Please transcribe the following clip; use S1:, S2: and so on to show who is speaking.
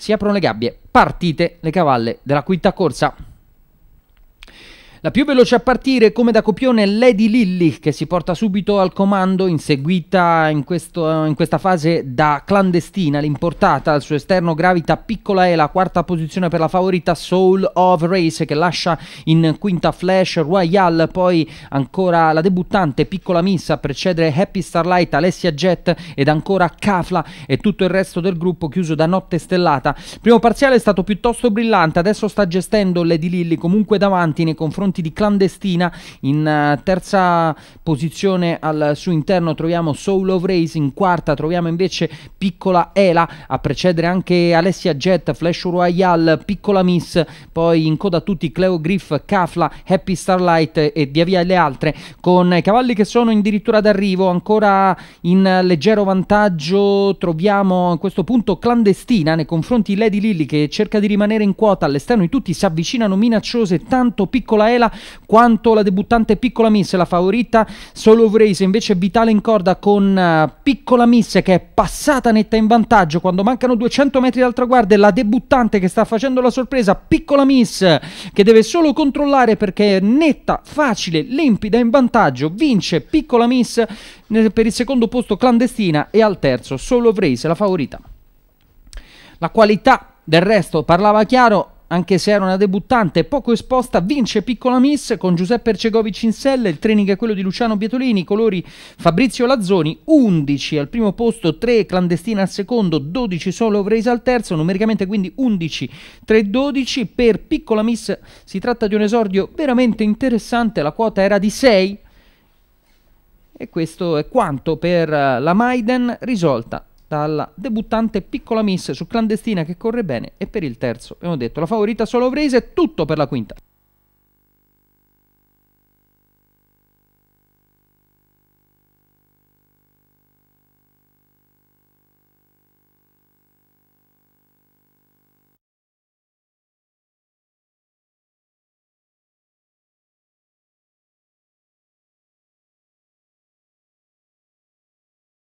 S1: si aprono le gabbie, partite le cavalle della quinta corsa. La più veloce a partire, come da copione, è Lady Lilly, che si porta subito al comando, inseguita in, questo, in questa fase da clandestina, l'importata. Al suo esterno gravita Piccola E, la quarta posizione per la favorita Soul of Race, che lascia in quinta Flash Royale poi ancora la debuttante Piccola Miss a precedere Happy Starlight, Alessia Jet ed ancora Cafla e tutto il resto del gruppo chiuso da Notte Stellata. Primo parziale è stato piuttosto brillante, adesso sta gestendo Lady Lilly comunque davanti nei confronti confronti di Clandestina. In eh, terza posizione al suo interno troviamo Soul of Race, in quarta troviamo invece Piccola Ela, a precedere anche Alessia Jet, Flash Royale, Piccola Miss, poi in coda a tutti Cleo Griff, Cafla, Happy Starlight e via via le altre, con cavalli che sono addirittura d'arrivo, ancora in leggero vantaggio troviamo a questo punto Clandestina nei confronti di Lady Lily che cerca di rimanere in quota all'esterno di tutti, si avvicinano minacciose, tanto Piccola Ela Michaela quanto la debuttante Piccola Miss, la favorita Solo Race invece Vitale in corda con eh, Piccola Miss che è passata netta in vantaggio quando mancano 200 metri dal traguardo la debuttante che sta facendo la sorpresa, Piccola Miss che deve solo controllare perché è netta, facile, limpida in vantaggio, vince Piccola Miss eh, per il secondo posto clandestina e al terzo Solo Race la favorita. La qualità del resto parlava chiaro, anche se era una debuttante poco esposta, vince Piccola Miss con Giuseppe Ercegovic in sella, il training è quello di Luciano Bietolini, colori Fabrizio Lazzoni, 11 al primo posto, 3 clandestina al secondo, 12 solo race al terzo, numericamente quindi 11, 3, 12 per Piccola Miss si tratta di un esordio veramente interessante, la quota era di 6 e questo è quanto per eh, la Maiden risolta dalla debuttante Piccola Miss su Clandestina che corre bene e per il terzo abbiamo detto la favorita solo Vrese, tutto per la quinta.